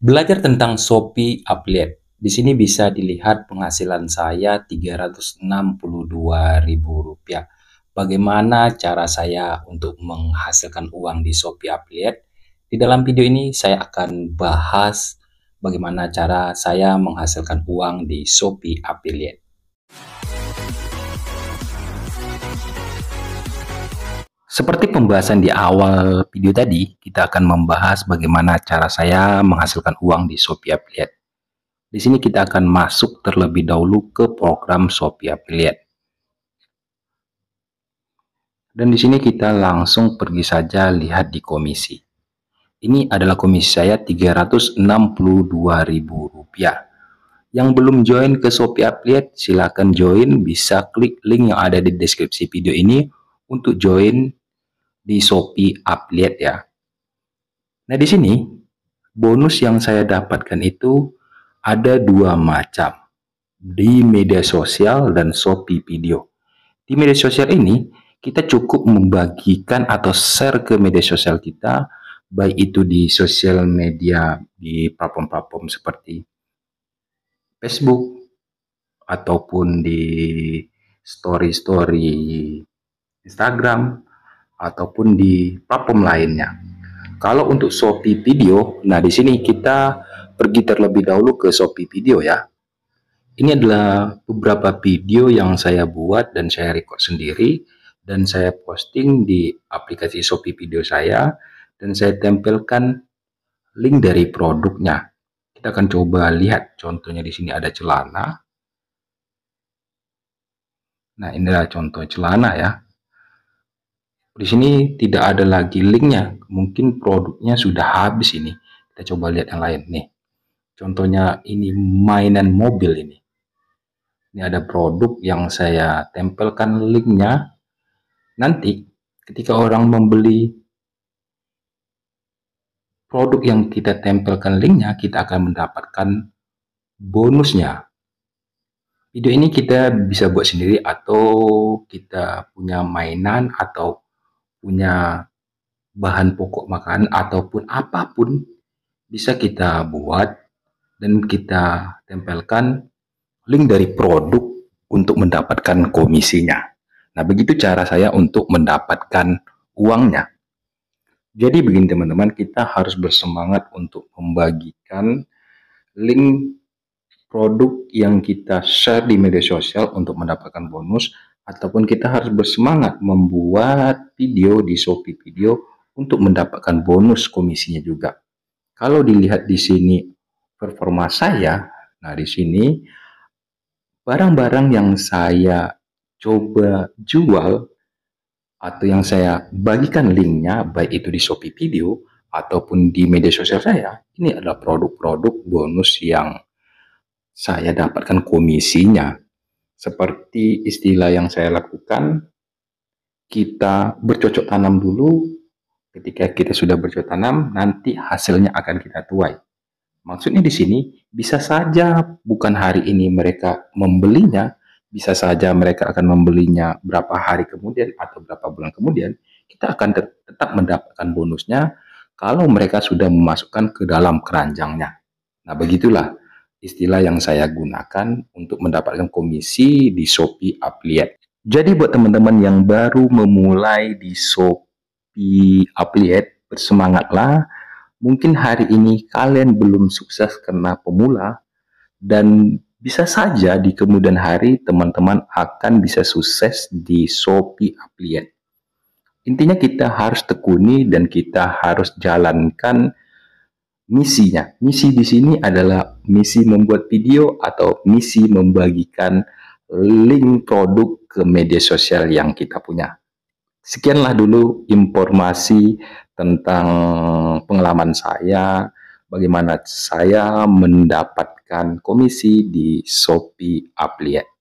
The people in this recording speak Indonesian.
Belajar tentang Shopee Affiliate. Di sini bisa dilihat penghasilan saya Rp362.000. Bagaimana cara saya untuk menghasilkan uang di Shopee Affiliate? Di dalam video ini saya akan bahas bagaimana cara saya menghasilkan uang di Shopee Affiliate. Seperti pembahasan di awal video tadi, kita akan membahas bagaimana cara saya menghasilkan uang di Shopee Affiliate. Di sini kita akan masuk terlebih dahulu ke program Shopee Affiliate. Dan di sini kita langsung pergi saja lihat di komisi. Ini adalah komisi saya Rp362.000. Yang belum join ke Shopee Affiliate, silakan join. Bisa klik link yang ada di deskripsi video ini untuk join di Shopee Affiliate ya. Nah, di sini bonus yang saya dapatkan itu ada dua macam di media sosial dan Shopee video. Di media sosial ini kita cukup membagikan atau share ke media sosial kita baik itu di sosial media di platform-platform seperti Facebook ataupun di story-story Instagram ataupun di platform lainnya. Kalau untuk Shopee Video, nah di sini kita pergi terlebih dahulu ke Shopee Video ya. Ini adalah beberapa video yang saya buat dan saya record sendiri dan saya posting di aplikasi Shopee Video saya dan saya tempelkan link dari produknya. Kita akan coba lihat contohnya di sini ada celana. Nah, inilah contoh celana ya di sini tidak ada lagi linknya mungkin produknya sudah habis ini kita coba lihat yang lain nih contohnya ini mainan mobil ini ini ada produk yang saya tempelkan linknya nanti ketika orang membeli produk yang kita tempelkan linknya kita akan mendapatkan bonusnya video ini kita bisa buat sendiri atau kita punya mainan atau punya bahan pokok makan ataupun apapun bisa kita buat dan kita tempelkan link dari produk untuk mendapatkan komisinya. Nah, begitu cara saya untuk mendapatkan uangnya. Jadi begini teman-teman, kita harus bersemangat untuk membagikan link produk yang kita share di media sosial untuk mendapatkan bonus ataupun kita harus bersemangat membuat video di Shopee Video untuk mendapatkan bonus komisinya juga. Kalau dilihat di sini performa saya, nah di sini barang-barang yang saya coba jual atau yang saya bagikan linknya baik itu di Shopee Video ataupun di media sosial saya, ini adalah produk-produk bonus yang saya dapatkan komisinya seperti istilah yang saya lakukan, kita bercocok tanam dulu. Ketika kita sudah bercocok tanam, nanti hasilnya akan kita tuai. Maksudnya di sini bisa saja bukan hari ini mereka membelinya, bisa saja mereka akan membelinya berapa hari kemudian atau berapa bulan kemudian, kita akan tetap mendapatkan bonusnya kalau mereka sudah memasukkan ke dalam keranjangnya. Nah, begitulah istilah yang saya gunakan untuk mendapatkan komisi di Shopee Affiliate. Jadi buat teman-teman yang baru memulai di Shopee Affiliate, bersemangatlah. Mungkin hari ini kalian belum sukses karena pemula dan bisa saja di kemudian hari teman-teman akan bisa sukses di Shopee Affiliate. Intinya kita harus tekuni dan kita harus jalankan misinya. Misi di sini adalah misi membuat video atau misi membagikan link produk ke media sosial yang kita punya. Sekianlah dulu informasi tentang pengalaman saya, bagaimana saya mendapatkan komisi di Shopee Affiliate.